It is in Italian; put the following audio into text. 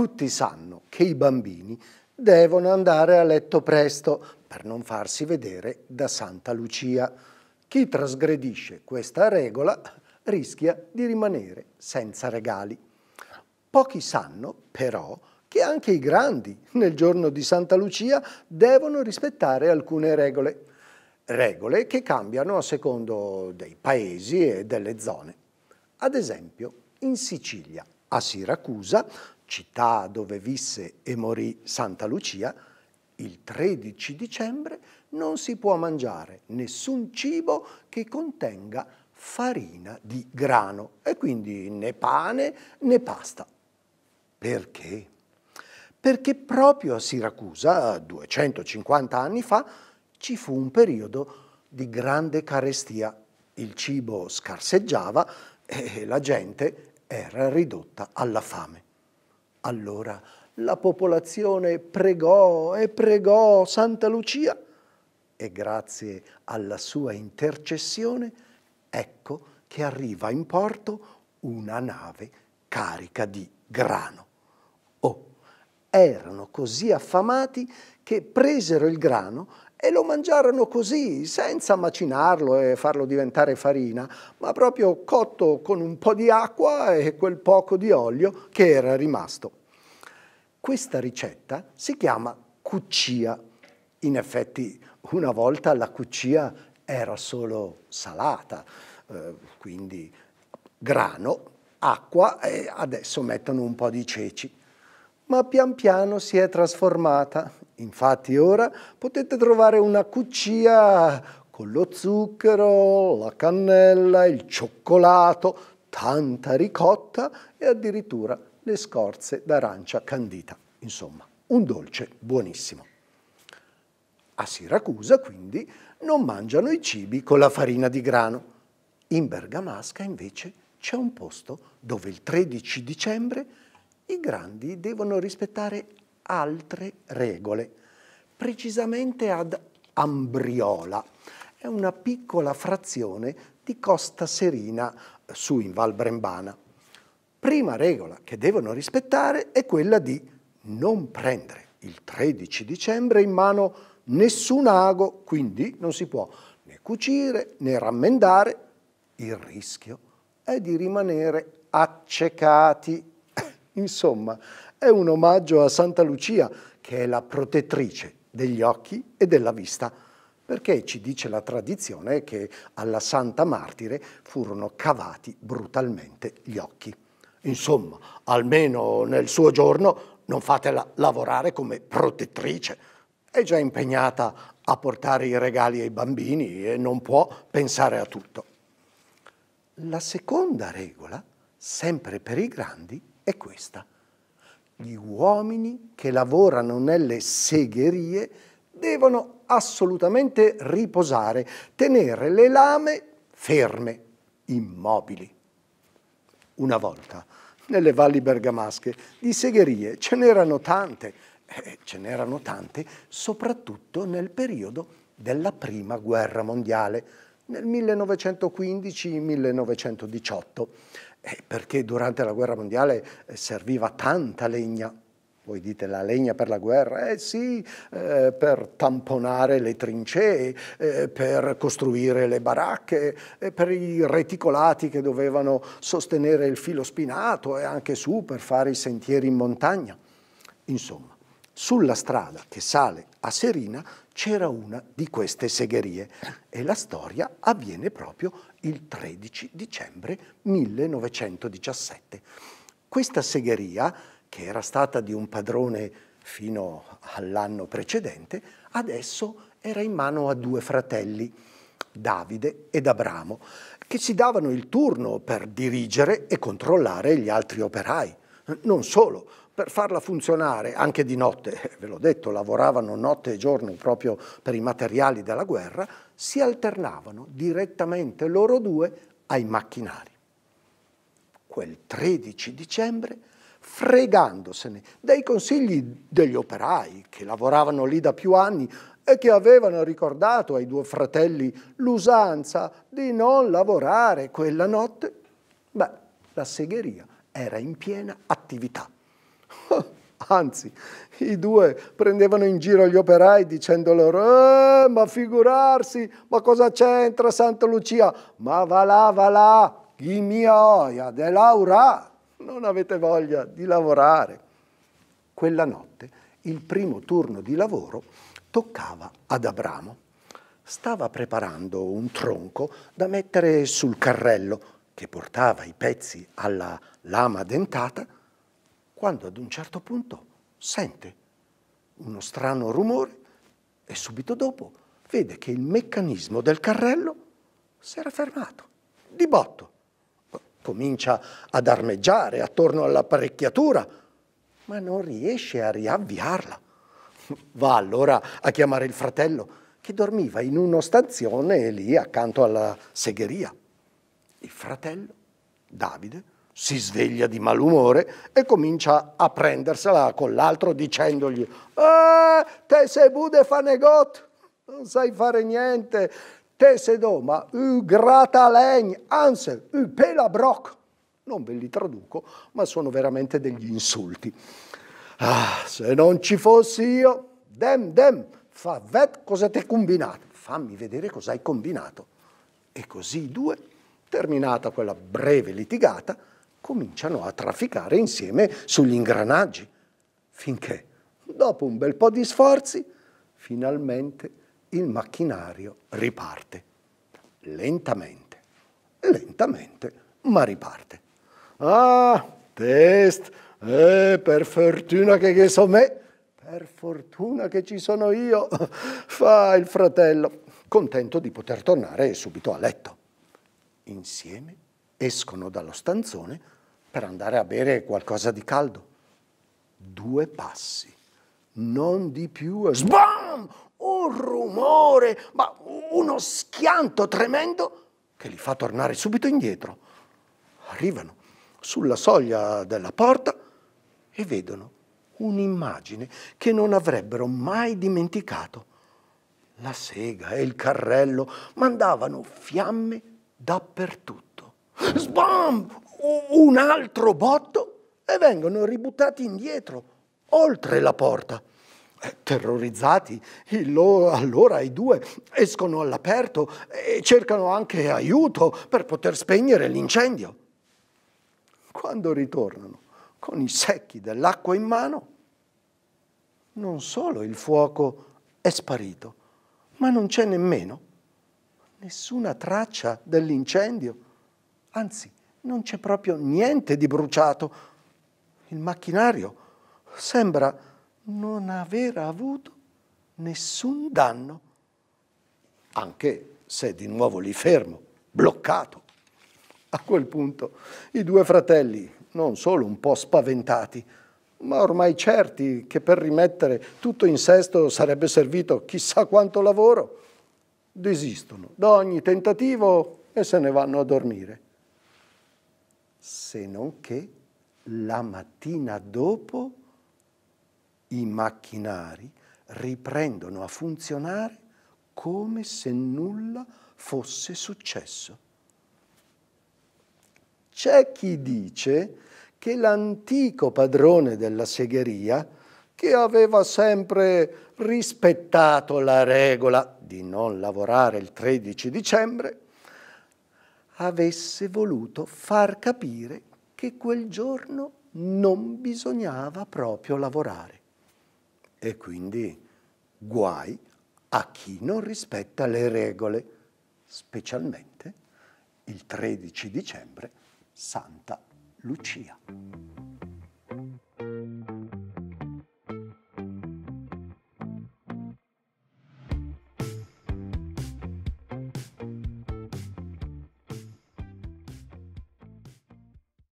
tutti sanno che i bambini devono andare a letto presto per non farsi vedere da Santa Lucia. Chi trasgredisce questa regola rischia di rimanere senza regali. Pochi sanno però che anche i grandi nel giorno di Santa Lucia devono rispettare alcune regole, regole che cambiano a secondo dei paesi e delle zone. Ad esempio, in Sicilia, a Siracusa, città dove visse e morì Santa Lucia, il 13 dicembre non si può mangiare nessun cibo che contenga farina di grano e quindi né pane né pasta. Perché? Perché proprio a Siracusa, 250 anni fa, ci fu un periodo di grande carestia. Il cibo scarseggiava e la gente era ridotta alla fame. Allora la popolazione pregò e pregò Santa Lucia e grazie alla sua intercessione ecco che arriva in porto una nave carica di grano. Oh, erano così affamati che presero il grano e lo mangiarono così, senza macinarlo e farlo diventare farina, ma proprio cotto con un po' di acqua e quel poco di olio che era rimasto. Questa ricetta si chiama cuccia. In effetti, una volta la cuccia era solo salata, eh, quindi grano, acqua e adesso mettono un po' di ceci ma pian piano si è trasformata. Infatti ora potete trovare una cuccia con lo zucchero, la cannella, il cioccolato, tanta ricotta e addirittura le scorze d'arancia candita. Insomma, un dolce buonissimo. A Siracusa, quindi, non mangiano i cibi con la farina di grano. In Bergamasca, invece, c'è un posto dove il 13 dicembre i grandi devono rispettare altre regole, precisamente ad Ambriola. È una piccola frazione di Costa Serina su in Val Brembana. Prima regola che devono rispettare è quella di non prendere il 13 dicembre in mano nessun ago, quindi non si può né cucire né rammendare. Il rischio è di rimanere accecati Insomma, è un omaggio a Santa Lucia, che è la protettrice degli occhi e della vista, perché ci dice la tradizione che alla santa martire furono cavati brutalmente gli occhi. Insomma, almeno nel suo giorno non fatela lavorare come protettrice. È già impegnata a portare i regali ai bambini e non può pensare a tutto. La seconda regola, sempre per i grandi, è questa. Gli uomini che lavorano nelle segherie devono assolutamente riposare, tenere le lame ferme, immobili. Una volta, nelle valli bergamasche, di segherie ce n'erano tante, eh, ce n'erano tante soprattutto nel periodo della Prima Guerra Mondiale, nel 1915-1918, eh, perché durante la guerra mondiale eh, serviva tanta legna voi dite la legna per la guerra, eh sì, eh, per tamponare le trincee, eh, per costruire le baracche, eh, per i reticolati che dovevano sostenere il filo spinato e anche su per fare i sentieri in montagna. Insomma, sulla strada che sale a Serina c'era una di queste segherie e la storia avviene proprio il 13 dicembre 1917. Questa segheria, che era stata di un padrone fino all'anno precedente, adesso era in mano a due fratelli, Davide ed Abramo, che si davano il turno per dirigere e controllare gli altri operai. Non solo, per farla funzionare anche di notte, ve l'ho detto, lavoravano notte e giorno proprio per i materiali della guerra, si alternavano direttamente loro due ai macchinari. Quel 13 dicembre, fregandosene dei consigli degli operai che lavoravano lì da più anni e che avevano ricordato ai due fratelli l'usanza di non lavorare quella notte, beh, la segheria era in piena attività. Anzi, i due prendevano in giro gli operai dicendo loro eh, ma figurarsi, ma cosa c'entra Santa Lucia? Ma va là, va là, chi mia oia, de Laura, non avete voglia di lavorare. Quella notte, il primo turno di lavoro toccava ad Abramo. Stava preparando un tronco da mettere sul carrello che portava i pezzi alla lama dentata quando ad un certo punto sente uno strano rumore e subito dopo vede che il meccanismo del carrello si era fermato, di botto. Comincia ad armeggiare attorno all'apparecchiatura, ma non riesce a riavviarla. Va allora a chiamare il fratello, che dormiva in uno stanzione lì accanto alla segheria. Il fratello, Davide, si sveglia di malumore e comincia a prendersela con l'altro dicendogli ah, te sei bude fanegot, non sai fare niente, te sei doma, grata gratalegn, ansel, u pelabrok. Non ve li traduco, ma sono veramente degli insulti. Ah, se non ci fossi io, dem, dem, fa vet cosa ti hai combinato. Fammi vedere cosa hai combinato. E così i due, terminata quella breve litigata, cominciano a trafficare insieme sugli ingranaggi, finché, dopo un bel po' di sforzi, finalmente il macchinario riparte. Lentamente, lentamente, ma riparte. Ah, test, eh, per fortuna che, che so me, per fortuna che ci sono io, fa il fratello, contento di poter tornare subito a letto. Insieme escono dallo stanzone per andare a bere qualcosa di caldo. Due passi, non di più. Eh, sbam! Un rumore, ma uno schianto tremendo che li fa tornare subito indietro. Arrivano sulla soglia della porta e vedono un'immagine che non avrebbero mai dimenticato. La sega e il carrello mandavano fiamme dappertutto. Sbam! un altro botto e vengono ributtati indietro, oltre la porta. Eh, terrorizzati, allora i due escono all'aperto e cercano anche aiuto per poter spegnere l'incendio. Quando ritornano con i secchi dell'acqua in mano, non solo il fuoco è sparito, ma non c'è nemmeno nessuna traccia dell'incendio, anzi non c'è proprio niente di bruciato. Il macchinario sembra non aver avuto nessun danno, anche se di nuovo lì fermo, bloccato. A quel punto i due fratelli, non solo un po' spaventati, ma ormai certi che per rimettere tutto in sesto sarebbe servito chissà quanto lavoro, desistono da ogni tentativo e se ne vanno a dormire se non che la mattina dopo i macchinari riprendono a funzionare come se nulla fosse successo. C'è chi dice che l'antico padrone della segheria, che aveva sempre rispettato la regola di non lavorare il 13 dicembre, avesse voluto far capire che quel giorno non bisognava proprio lavorare. E quindi guai a chi non rispetta le regole, specialmente il 13 dicembre Santa Lucia.